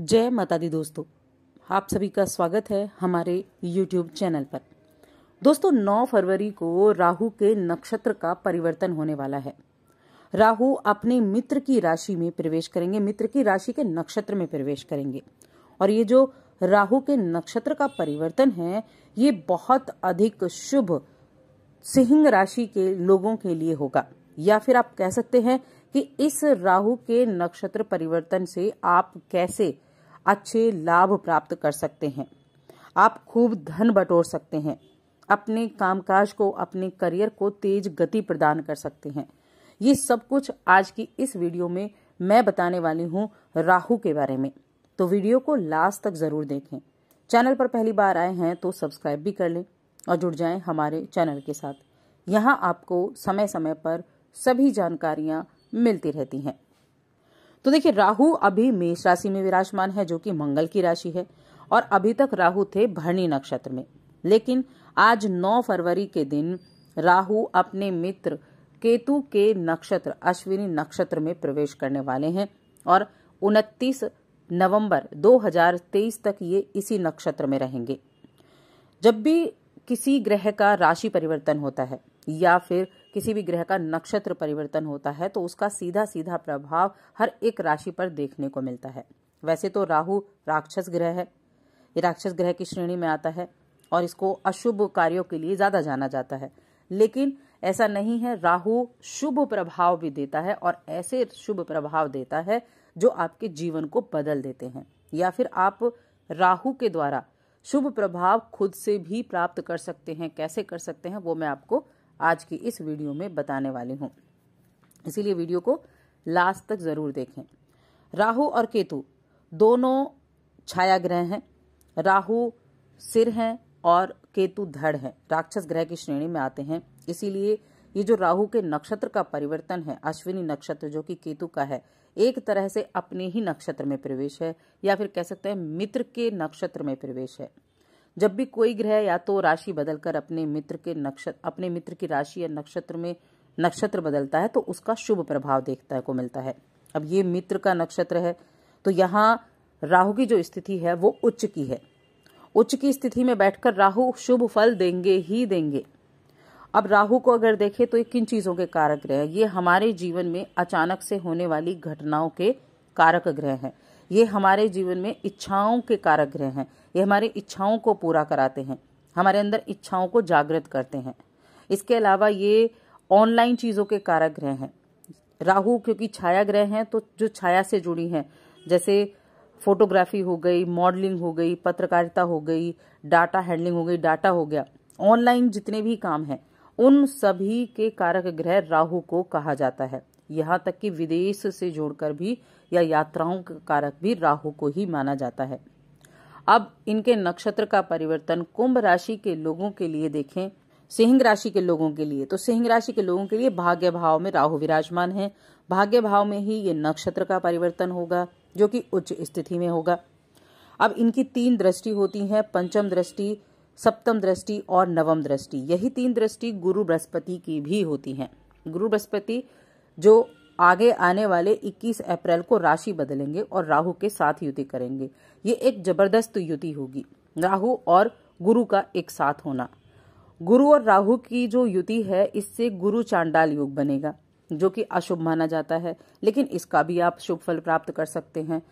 जय माता दी दोस्तों आप सभी का स्वागत है हमारे YouTube चैनल पर दोस्तों 9 फरवरी को राहु के नक्षत्र का परिवर्तन होने वाला है राहु अपने मित्र की राशि में प्रवेश करेंगे मित्र की राशि के नक्षत्र में प्रवेश करेंगे और ये जो राहु के नक्षत्र का परिवर्तन है ये बहुत अधिक शुभ सिंह राशि के लोगों के लिए होगा या फिर आप कह सकते हैं कि इस राहु के नक्षत्र परिवर्तन से आप कैसे अच्छे लाभ प्राप्त कर सकते हैं आप खूब धन बटोर सकते हैं अपने कामकाज को अपने करियर को तेज गति प्रदान कर सकते हैं ये सब कुछ आज की इस वीडियो में मैं बताने वाली हूँ राहु के बारे में तो वीडियो को लास्ट तक जरूर देखें चैनल पर पहली बार आए हैं तो सब्सक्राइब भी कर लें और जुड़ जाएं हमारे चैनल के साथ यहाँ आपको समय समय पर सभी जानकारियाँ मिलती रहती हैं तो देखिए राहु अभी मेष राशि में विराजमान है जो कि मंगल की राशि है और अभी तक राहु थे भरणी नक्षत्र में लेकिन आज 9 फरवरी के दिन राहु अपने मित्र केतु के नक्षत्र अश्विनी नक्षत्र में प्रवेश करने वाले हैं और 29 नवंबर 2023 तक ये इसी नक्षत्र में रहेंगे जब भी किसी ग्रह का राशि परिवर्तन होता है या फिर किसी भी ग्रह का नक्षत्र परिवर्तन होता है तो उसका सीधा सीधा प्रभाव हर एक राशि पर देखने को मिलता है वैसे तो राहु राक्षस ग्रह है ये राक्षस ग्रह की श्रेणी में आता है और इसको अशुभ कार्यों के लिए ज्यादा जाना जाता है लेकिन ऐसा नहीं है राहु शुभ प्रभाव भी देता है और ऐसे शुभ प्रभाव देता है जो आपके जीवन को बदल देते हैं या फिर आप राहु के द्वारा शुभ प्रभाव खुद से भी प्राप्त कर सकते हैं कैसे कर सकते हैं वो मैं आपको आज की इस वीडियो में बताने वाली हूँ इसीलिए वीडियो को लास्ट तक जरूर देखें राहु और केतु दोनों छाया ग्रह हैं राहु सिर हैं और केतु धड़ है राक्षस ग्रह की श्रेणी में आते हैं इसीलिए ये जो राहु के नक्षत्र का परिवर्तन है अश्विनी नक्षत्र जो कि केतु का है एक तरह से अपने ही नक्षत्र में प्रवेश है या फिर कह सकते हैं मित्र के नक्षत्र में प्रवेश है जब भी कोई ग्रह या तो राशि बदलकर अपने मित्र के नक्षत्र अपने मित्र की राशि या नक्षत्र में नक्षत्र बदलता है तो उसका शुभ प्रभाव देखता को मिलता है अब ये मित्र का नक्षत्र है तो यहाँ राहु की जो स्थिति है वो उच्च की है उच्च की स्थिति में बैठकर राहु शुभ फल देंगे ही देंगे अब राहु को अगर देखें तो ये किन चीज़ों के कारक ग्रह ये हमारे जीवन में अचानक से होने वाली घटनाओं के कारक ग्रह हैं ये हमारे जीवन में इच्छाओं के कारक ग्रह हैं ये हमारी इच्छाओं को पूरा कराते हैं हमारे अंदर इच्छाओं को जागृत करते हैं इसके अलावा ये ऑनलाइन चीज़ों के कारक ग्रह हैं राहु क्योंकि छाया ग्रह हैं तो जो छाया से जुड़ी हैं जैसे फोटोग्राफी हो गई मॉडलिंग हो गई पत्रकारिता हो गई डाटा हैंडलिंग हो गई डाटा हो गया ऑनलाइन जितने भी काम हैं उन सभी के कारक ग्रह राहु को कहा जाता है यहाँ तक कि विदेश से जोड़कर भी या यात्राओं का कारक भी राहु को ही माना जाता है अब इनके नक्षत्र का परिवर्तन कुंभ राशि के लोगों के लिए देखें सिंह राशि के लोगों के लिए तो सिंह राशि के लोगों के लिए भाग्य भाव में राहु विराजमान है भाग्य भाव में ही ये नक्षत्र का परिवर्तन होगा जो कि उच्च स्थिति में होगा अब इनकी तीन दृष्टि होती है पंचम दृष्टि सप्तम दृष्टि और नवम दृष्टि यही तीन दृष्टि गुरु बृहस्पति की भी होती है गुरु बृहस्पति जो आगे आने वाले 21 अप्रैल को राशि बदलेंगे और राहु के साथ युति करेंगे ये एक जबरदस्त युति होगी राहु और गुरु का एक साथ होना गुरु और राहु की जो युति है इससे गुरु चांडाल योग बनेगा जो कि अशुभ माना जाता है लेकिन इसका भी आप शुभ फल प्राप्त कर सकते हैं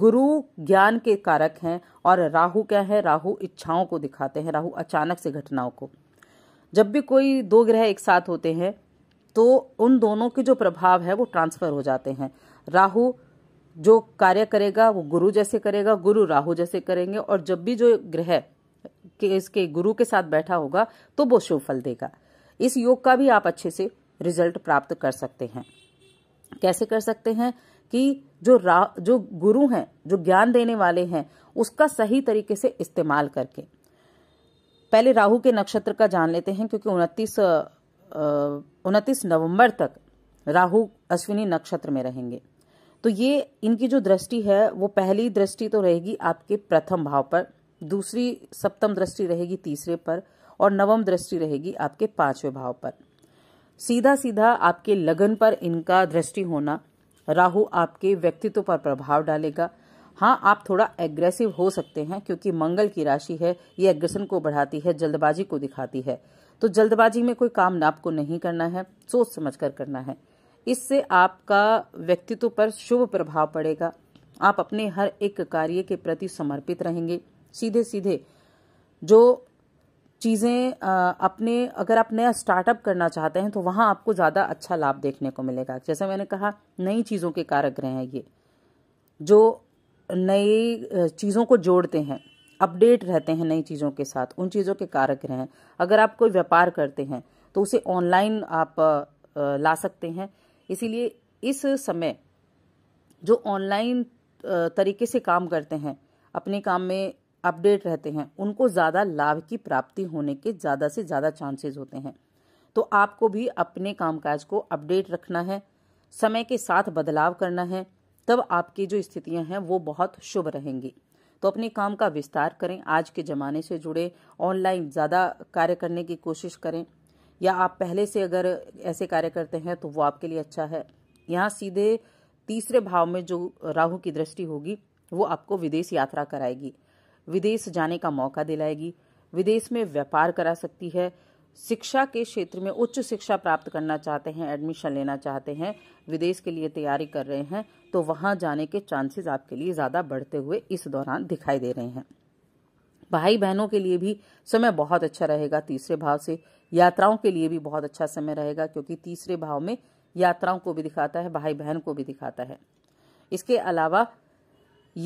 गुरु ज्ञान के कारक हैं और राहु क्या है राहु इच्छाओं को दिखाते हैं राहु अचानक से घटनाओं को जब भी कोई दो ग्रह एक साथ होते हैं तो उन दोनों के जो प्रभाव है वो ट्रांसफर हो जाते हैं राहु जो कार्य करेगा वो गुरु जैसे करेगा गुरु राहु जैसे करेंगे और जब भी जो ग्रह के इसके गुरु के साथ बैठा होगा तो वो शुभ फल देगा इस योग का भी आप अच्छे से रिजल्ट प्राप्त कर सकते हैं कैसे कर सकते हैं कि जो रा जो गुरु हैं जो ज्ञान देने वाले हैं उसका सही तरीके से इस्तेमाल करके पहले राहु के नक्षत्र का जान लेते हैं क्योंकि उनतीस उनतीस नवंबर तक राहु अश्विनी नक्षत्र में रहेंगे तो ये इनकी जो दृष्टि है वो पहली दृष्टि तो रहेगी आपके प्रथम भाव पर दूसरी सप्तम दृष्टि रहेगी तीसरे पर और नवम दृष्टि रहेगी आपके पांचवें भाव पर सीधा सीधा आपके लगन पर इनका दृष्टि होना राहु आपके व्यक्तित्व पर प्रभाव डालेगा हाँ आप थोड़ा एग्रेसिव हो सकते हैं क्योंकि मंगल की राशि है ये एग्रेशन को बढ़ाती है जल्दबाजी को दिखाती है तो जल्दबाजी में कोई काम ना आपको नहीं करना है सोच समझ कर करना है इससे आपका व्यक्तित्व पर शुभ प्रभाव पड़ेगा आप अपने हर एक कार्य के प्रति समर्पित रहेंगे सीधे सीधे जो चीज़ें अपने अगर आप नया स्टार्टअप करना चाहते हैं तो वहां आपको ज़्यादा अच्छा लाभ देखने को मिलेगा जैसे मैंने कहा नई चीज़ों के कारक ग्रह हैं ये जो नई चीज़ों को जोड़ते हैं अपडेट रहते हैं नई चीज़ों के साथ उन चीज़ों के कारक रहें अगर आप कोई व्यापार करते हैं तो उसे ऑनलाइन आप ला सकते हैं इसीलिए इस समय जो ऑनलाइन तरीके से काम करते हैं अपने काम में अपडेट रहते हैं उनको ज़्यादा लाभ की प्राप्ति होने के ज़्यादा से ज़्यादा चांसेस होते हैं तो आपको भी अपने कामकाज को अपडेट रखना है समय के साथ बदलाव करना है तब आपकी जो स्थितियां हैं वो बहुत शुभ रहेंगी तो अपने काम का विस्तार करें आज के ज़माने से जुड़े ऑनलाइन ज़्यादा कार्य करने की कोशिश करें या आप पहले से अगर ऐसे कार्य करते हैं तो वो आपके लिए अच्छा है यहाँ सीधे तीसरे भाव में जो राहु की दृष्टि होगी वो आपको विदेश यात्रा कराएगी विदेश जाने का मौका दिलाएगी विदेश में व्यापार करा सकती है शिक्षा के क्षेत्र में उच्च शिक्षा प्राप्त करना चाहते हैं एडमिशन लेना चाहते हैं विदेश के लिए तैयारी कर रहे हैं तो वहां जाने के चांसेस आपके लिए ज़्यादा बढ़ते हुए इस दौरान दिखाई दे रहे हैं भाई बहनों के लिए भी समय बहुत अच्छा रहेगा तीसरे भाव से यात्राओं के लिए भी बहुत अच्छा समय रहेगा क्योंकि तीसरे भाव में यात्राओं को भी दिखाता है भाई बहन को भी दिखाता है इसके अलावा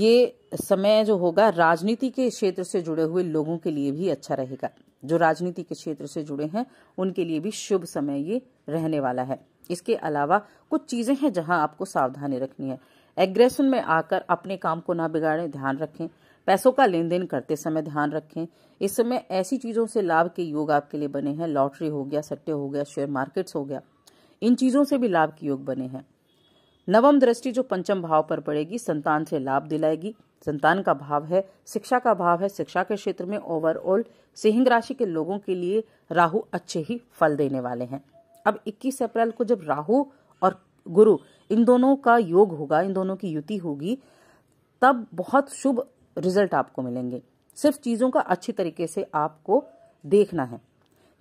ये समय जो होगा राजनीति के क्षेत्र से जुड़े हुए लोगों के लिए भी अच्छा रहेगा जो राजनीति के क्षेत्र से जुड़े हैं उनके लिए भी शुभ समय ये रहने वाला है इसके अलावा कुछ चीजें हैं जहां आपको सावधानी रखनी है एग्रेशन में आकर अपने काम को ना बिगाड़ें ध्यान रखें पैसों का लेन देन करते समय ध्यान रखें इस समय ऐसी चीजों से लाभ के योग आपके लिए बने हैं लॉटरी हो गया सट्टे हो गया शेयर मार्केट्स हो गया इन चीजों से भी लाभ के योग बने हैं नवम दृष्टि जो पंचम भाव पर पड़ेगी संतान से लाभ दिलाएगी संतान का भाव है शिक्षा का भाव है शिक्षा के क्षेत्र में ओवरऑल सिंह राशि के लोगों के लिए राहु अच्छे ही फल देने वाले हैं अब 21 अप्रैल को जब राहु और गुरु इन दोनों का योग होगा इन दोनों की युति होगी तब बहुत शुभ रिजल्ट आपको मिलेंगे सिर्फ चीजों का अच्छी तरीके से आपको देखना है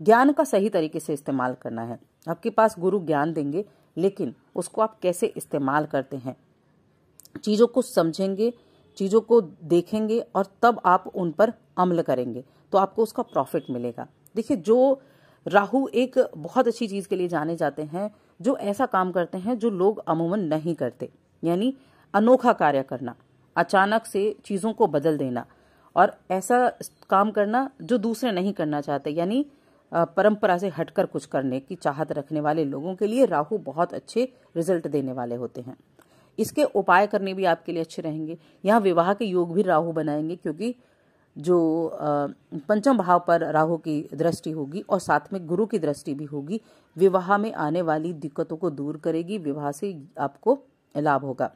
ज्ञान का सही तरीके से इस्तेमाल करना है आपके पास गुरु ज्ञान देंगे लेकिन उसको आप कैसे इस्तेमाल करते हैं चीज़ों को समझेंगे चीज़ों को देखेंगे और तब आप उन पर अमल करेंगे तो आपको उसका प्रॉफिट मिलेगा देखिए जो राहु एक बहुत अच्छी चीज़ के लिए जाने जाते हैं जो ऐसा काम करते हैं जो लोग अमूमन नहीं करते यानी अनोखा कार्य करना अचानक से चीज़ों को बदल देना और ऐसा काम करना जो दूसरे नहीं करना चाहते यानी परंपरा से हटकर कुछ करने की चाहत रखने वाले लोगों के लिए राहु बहुत अच्छे रिजल्ट देने वाले होते हैं इसके उपाय करने भी आपके लिए अच्छे रहेंगे यहाँ विवाह के योग भी राहु बनाएंगे क्योंकि जो पंचम भाव पर राहु की दृष्टि होगी और साथ में गुरु की दृष्टि भी होगी विवाह में आने वाली दिक्कतों को दूर करेगी विवाह से आपको लाभ होगा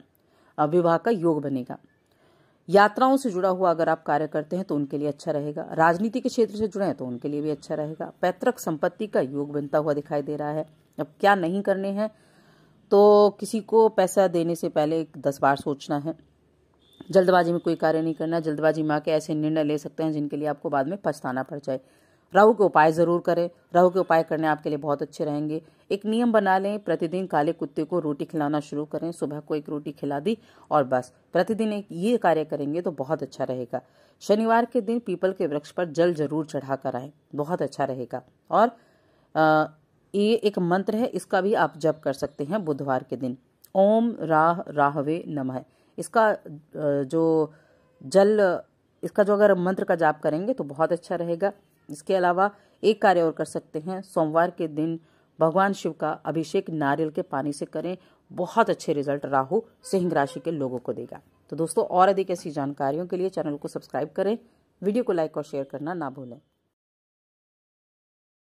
विवाह का योग बनेगा यात्राओं से जुड़ा हुआ अगर आप कार्य करते हैं तो उनके लिए अच्छा रहेगा राजनीति के क्षेत्र से जुड़े हैं तो उनके लिए भी अच्छा रहेगा पैतृक संपत्ति का योग बनता हुआ दिखाई दे रहा है अब क्या नहीं करने हैं तो किसी को पैसा देने से पहले दस बार सोचना है जल्दबाजी में कोई कार्य नहीं करना जल्दबाजी में आके ऐसे निर्णय ले सकते हैं जिनके लिए आपको बाद में पछताना पड़ जाए राहु के उपाय ज़रूर करें राहु के उपाय करने आपके लिए बहुत अच्छे रहेंगे एक नियम बना लें प्रतिदिन काले कुत्ते को रोटी खिलाना शुरू करें सुबह को एक रोटी खिला दी और बस प्रतिदिन एक ये कार्य करेंगे तो बहुत अच्छा रहेगा शनिवार के दिन पीपल के वृक्ष पर जल जरूर चढ़ा कर आए बहुत अच्छा रहेगा और ये एक मंत्र है इसका भी आप जप कर सकते हैं बुधवार के दिन ओम राह राहवे नमः इसका जो जल इसका जो अगर मंत्र का जाप करेंगे तो बहुत अच्छा रहेगा इसके अलावा एक कार्य और कर सकते हैं सोमवार के दिन भगवान शिव का अभिषेक नारियल के पानी से करें बहुत अच्छे रिजल्ट राहु सिंह राशि के लोगों को देगा तो दोस्तों और अधिक ऐसी जानकारियों के लिए चैनल को सब्सक्राइब करें वीडियो को लाइक और शेयर करना ना भूलें